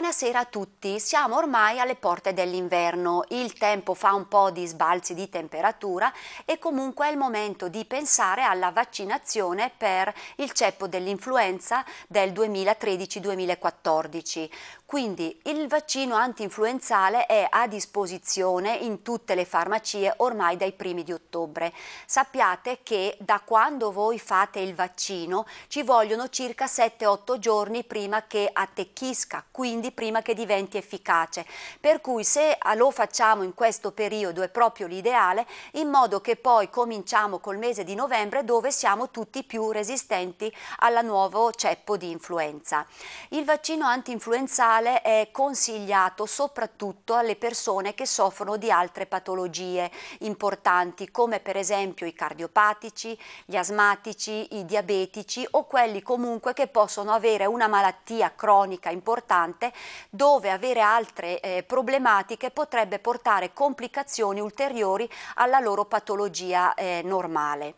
Buonasera a tutti, siamo ormai alle porte dell'inverno, il tempo fa un po' di sbalzi di temperatura e comunque è il momento di pensare alla vaccinazione per il ceppo dell'influenza del 2013-2014. Quindi il vaccino anti-influenzale è a disposizione in tutte le farmacie ormai dai primi di ottobre. Sappiate che da quando voi fate il vaccino ci vogliono circa 7-8 giorni prima che attecchisca, quindi prima che diventi efficace. Per cui se lo facciamo in questo periodo è proprio l'ideale, in modo che poi cominciamo col mese di novembre dove siamo tutti più resistenti al nuovo ceppo di influenza. Il vaccino anti-influenzale quale è consigliato soprattutto alle persone che soffrono di altre patologie importanti come per esempio i cardiopatici, gli asmatici, i diabetici o quelli comunque che possono avere una malattia cronica importante dove avere altre eh, problematiche potrebbe portare complicazioni ulteriori alla loro patologia eh, normale.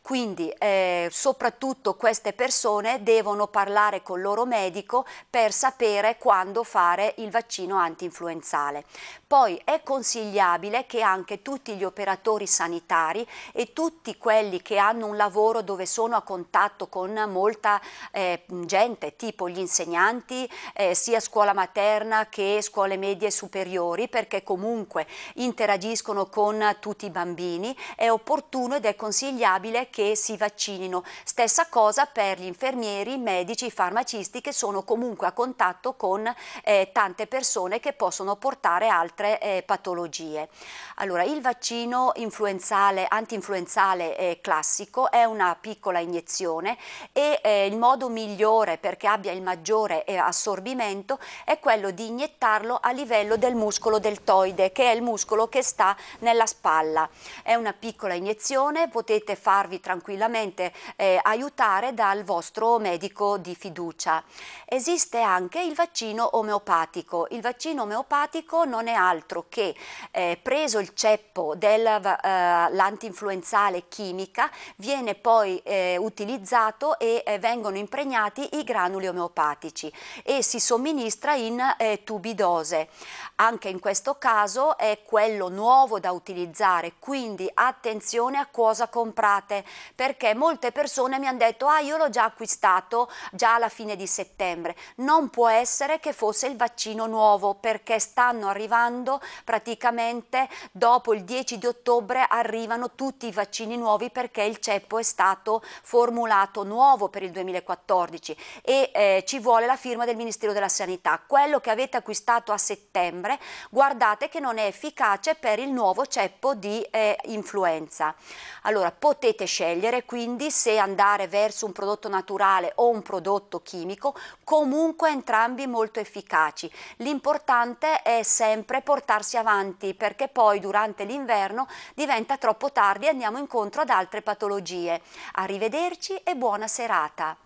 Quindi eh, soprattutto queste persone devono parlare con il loro medico per sapere quando quando fare il vaccino anti-influenzale. Poi è consigliabile che anche tutti gli operatori sanitari e tutti quelli che hanno un lavoro dove sono a contatto con molta eh, gente, tipo gli insegnanti, eh, sia scuola materna che scuole medie e superiori, perché comunque interagiscono con tutti i bambini, è opportuno ed è consigliabile che si vaccinino. Stessa cosa per gli infermieri, i medici, i farmacisti che sono comunque a contatto con eh, tante persone che possono portare altre eh, patologie. Allora, il vaccino influenzale, antinfluenzale eh, classico è una piccola iniezione e eh, il modo migliore perché abbia il maggiore eh, assorbimento è quello di iniettarlo a livello del muscolo deltoide, che è il muscolo che sta nella spalla. È una piccola iniezione, potete farvi tranquillamente eh, aiutare dal vostro medico di fiducia. Esiste anche il vaccino omeopatico. Il vaccino omeopatico non è altro che eh, preso il ceppo dell'antinfluenzale eh, chimica, viene poi eh, utilizzato e eh, vengono impregnati i granuli omeopatici e si somministra in eh, tubi dose. Anche in questo caso è quello nuovo da utilizzare, quindi attenzione a cosa comprate, perché molte persone mi hanno detto ah io l'ho già acquistato già alla fine di settembre, non può essere che fosse il vaccino nuovo perché stanno arrivando praticamente dopo il 10 di ottobre arrivano tutti i vaccini nuovi perché il ceppo è stato formulato nuovo per il 2014 e eh, ci vuole la firma del Ministero della Sanità. Quello che avete acquistato a settembre guardate che non è efficace per il nuovo ceppo di eh, influenza. Allora potete scegliere quindi se andare verso un prodotto naturale o un prodotto chimico, comunque entrambi molto molto efficaci. L'importante è sempre portarsi avanti perché poi durante l'inverno diventa troppo tardi e andiamo incontro ad altre patologie. Arrivederci e buona serata.